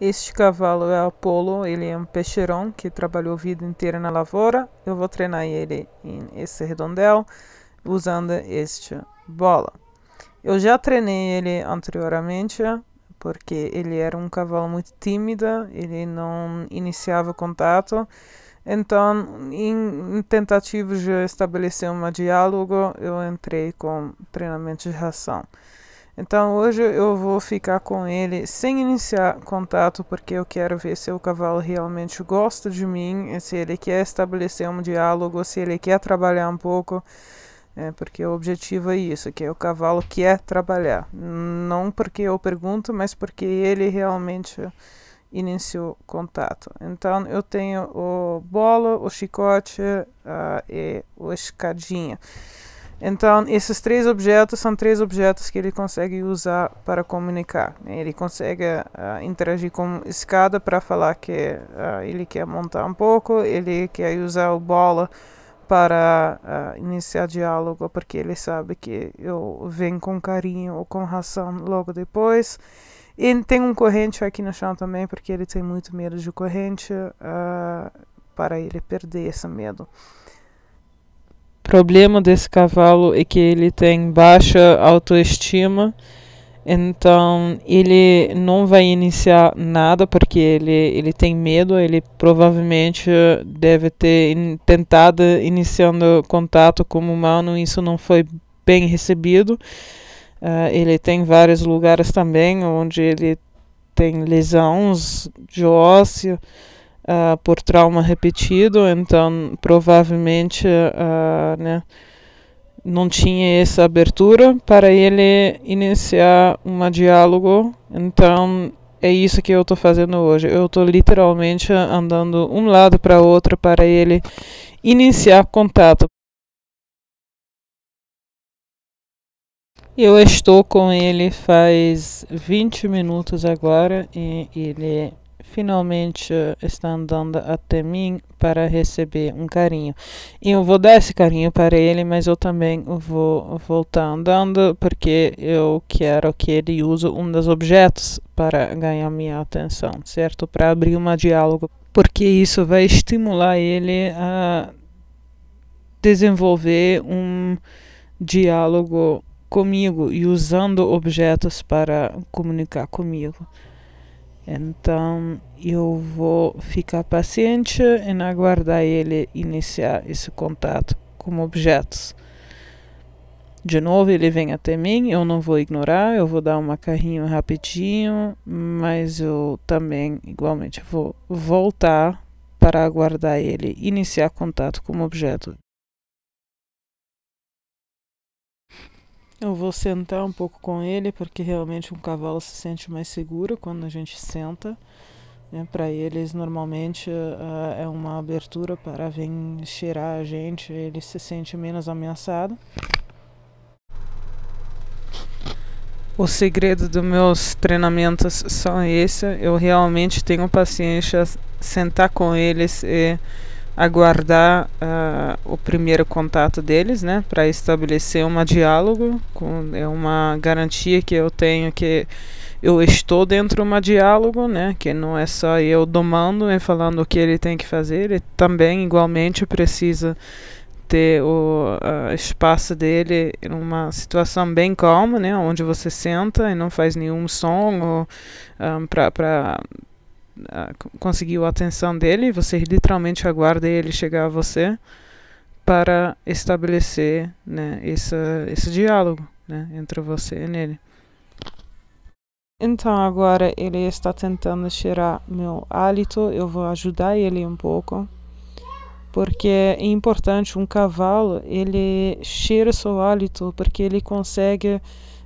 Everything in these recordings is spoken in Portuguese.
Este cavalo é Apolo, ele é um peixeirão que trabalhou a vida inteira na lavoura. Eu vou treinar ele em esse redondel usando este bola. Eu já treinei ele anteriormente, porque ele era um cavalo muito tímido, ele não iniciava contato. Então, em tentativas de estabelecer um diálogo, eu entrei com treinamento de ração. Então hoje eu vou ficar com ele sem iniciar contato, porque eu quero ver se o cavalo realmente gosta de mim, se ele quer estabelecer um diálogo, se ele quer trabalhar um pouco. É, porque o objetivo é isso, que o cavalo quer trabalhar. Não porque eu pergunto, mas porque ele realmente iniciou contato. Então eu tenho o bolo, o chicote uh, e o escadinha. Então, esses três objetos são três objetos que ele consegue usar para comunicar. Né? Ele consegue uh, interagir com escada para falar que uh, ele quer montar um pouco, ele quer usar o bola para uh, iniciar diálogo, porque ele sabe que eu venho com carinho ou com ração logo depois. E tem um corrente aqui no chão também, porque ele tem muito medo de corrente, para ele perder esse medo problema desse cavalo é que ele tem baixa autoestima, então ele não vai iniciar nada porque ele, ele tem medo, ele provavelmente deve ter in, tentado iniciando contato com o humano, isso não foi bem recebido. Uh, ele tem vários lugares também onde ele tem lesões de ósseo uh, por trauma repetido, então provavelmente uh, né, não tinha essa abertura para ele iniciar um diálogo. Então é isso que eu estou fazendo hoje. Eu estou literalmente andando um lado para outro para ele iniciar contato. Eu estou com ele faz 20 minutos agora e ele finalmente eh, está andando até mim para receber um carinho. E eu vou dar esse carinho para ele, mas eu também vou voltar andando porque eu quero que ele use um dos objetos para ganhar minha atenção, certo? Para abrir um diálogo, porque isso vai estimular ele a desenvolver um diálogo comigo e usando objetos para comunicar comigo. Então eu vou ficar paciente em aguardar ele iniciar esse contato com objetos. De novo, ele vem até mim, eu não vou ignorar, eu vou dar um carrinho rapidinho, mas eu também, igualmente, vou voltar para aguardar ele iniciar contato com o objeto. Eu vou sentar um pouco com ele, porque realmente um cavalo se sente mais seguro quando a gente senta. Né? para eles, normalmente uh, é uma abertura para vir cheirar a gente, ele se sente menos ameaçado. O segredo dos meus treinamentos são esse. Eu realmente tenho paciência sentar com eles e aguardar uh, o primeiro contato deles, né, para estabelecer um diálogo, com, é uma garantia que eu tenho que eu estou dentro de um diálogo, né, que não é só eu domando e né, falando o que ele tem que fazer, ele também igualmente precisa ter o uh, espaço dele em uma situação bem calma, né, onde você senta e não faz nenhum som um, ah, para conseguiu a atenção dele, você literalmente aguarda ele chegar a você para estabelecer né, esse esse diálogo né, entre você e ele. Então agora ele está tentando cheirar meu hálito, eu vou ajudar ele um pouco, porque é importante um cavalo, ele cheira seu hálito porque ele consegue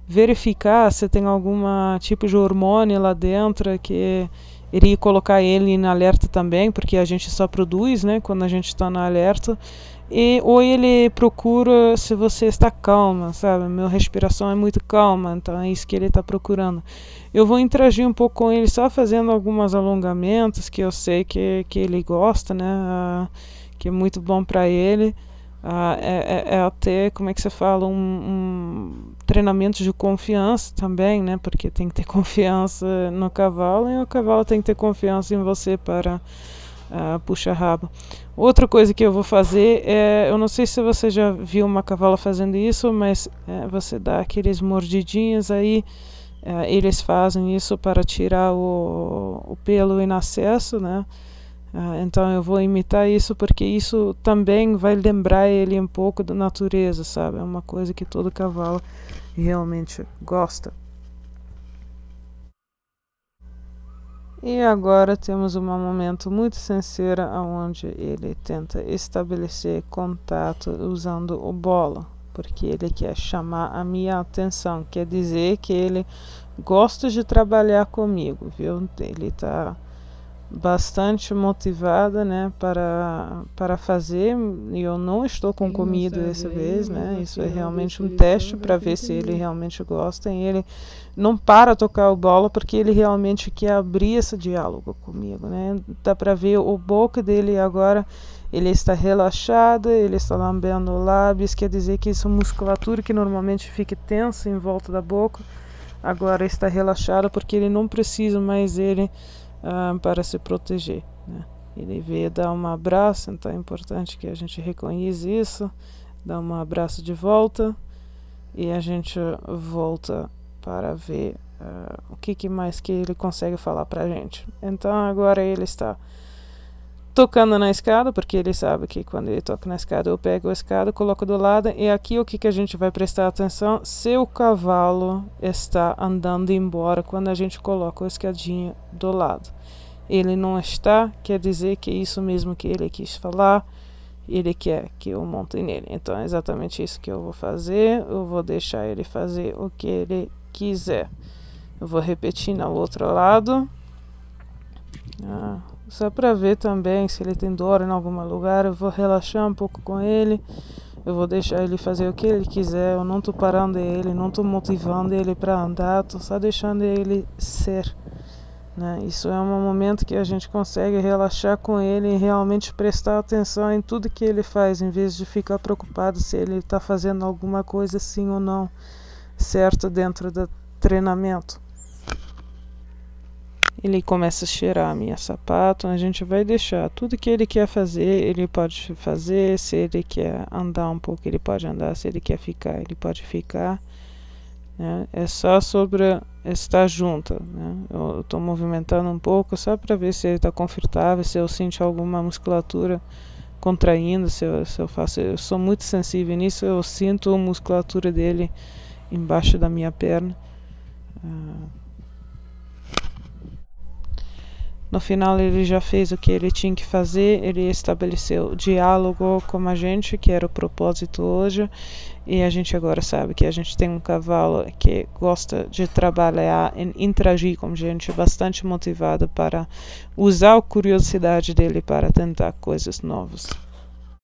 verificar se tem algum tipo de hormônio lá dentro que iria colocar ele em alerta também, porque a gente só produz, né, quando a gente está na alerta. E, ou ele procura se você está calma, sabe? Minha respiração é muito calma, então é isso que ele está procurando. Eu vou interagir um pouco com ele só fazendo alguns alongamentos que eu sei que, que ele gosta, né? Ah, que é muito bom para ele. Uh, é, é, até, como é que se fala, um, um, treinamento de confiança também, né? Porque tem que ter confiança no cavalo e o cavalo tem que ter confiança em você para uh, puxar rabo. Outra coisa que eu vou fazer é, eu não sei se você já viu uma cavala fazendo isso, mas é, você dá aqueles mordidinhos aí, é, eles fazem isso para tirar o, o pelo em né? Ah, então eu vou imitar isso porque isso também vai lembrar ele um pouco da natureza, sabe? É uma coisa que todo cavalo realmente gosta. E agora temos um momento muito sincero onde ele tenta estabelecer contato usando o bolo, porque ele quer chamar a minha atenção, quer dizer que ele gosta de trabalhar comigo, viu? Ele está bastante motivada, né, para para fazer. E eu não estou com comida dessa vez, né? né. Isso é realmente um teste né, para ver se ele realmente gosta. E ele não para tocar o bolo porque ele realmente quer abrir esse diálogo comigo, né? Dá para ver o boca dele agora. Ele está relaxado, ele está lambendo lábios, quer dizer que essa é musculatura que normalmente fica tensa em volta da boca agora está relaxada porque ele não precisa mais ele ah, para se proteger. Né? Ele veio dar um abraço, então é importante que a gente reconheça isso, dá um abraço de volta e a gente volta para ver uh, o que, que mais que ele consegue falar para a gente. Então agora ele está tocando na escada, porque ele sabe que quando ele toca na escada, eu pego a escada, coloco do lado, e aqui o que, que a gente vai prestar atenção? Se o cavalo está andando embora quando a gente coloca a escadinha do lado. Ele não está, quer dizer que é isso mesmo que ele quis falar, ele quer que eu monte nele. Então é exatamente isso que eu vou fazer, eu vou deixar ele fazer o que ele quiser. Eu vou repetir no outro lado. Ah. Só para ver também se ele tem dor em algum lugar, eu vou relaxar um pouco com ele. Eu vou deixar ele fazer o que ele quiser, eu não tô parando ele, não tô motivando ele para andar, tô só deixando ele ser. Né? Isso é um momento que a gente consegue relaxar com ele e realmente prestar atenção em tudo que ele faz, em vez de ficar preocupado se ele está fazendo alguma coisa sim ou não certo dentro do treinamento. Ele começa a cheirar a minha sapato, a gente vai deixar tudo que ele quer fazer, ele pode fazer, se ele quer andar um pouco, ele pode andar, se ele quer ficar, ele pode ficar. Né? É só sobre estar junto. Né? Eu estou movimentando um pouco só para ver se ele está confortável, se eu sinto alguma musculatura contraindo, se eu, se eu faço. Eu sou muito sensível nisso, eu sinto a musculatura dele embaixo da minha perna. Uh, No final, ele já fez o que ele tinha que fazer, ele estabeleceu diálogo com a gente, que era o propósito hoje, e a gente agora sabe que a gente tem um cavalo que gosta de trabalhar e interagir com gente, bastante motivado para usar a curiosidade dele para tentar coisas novas.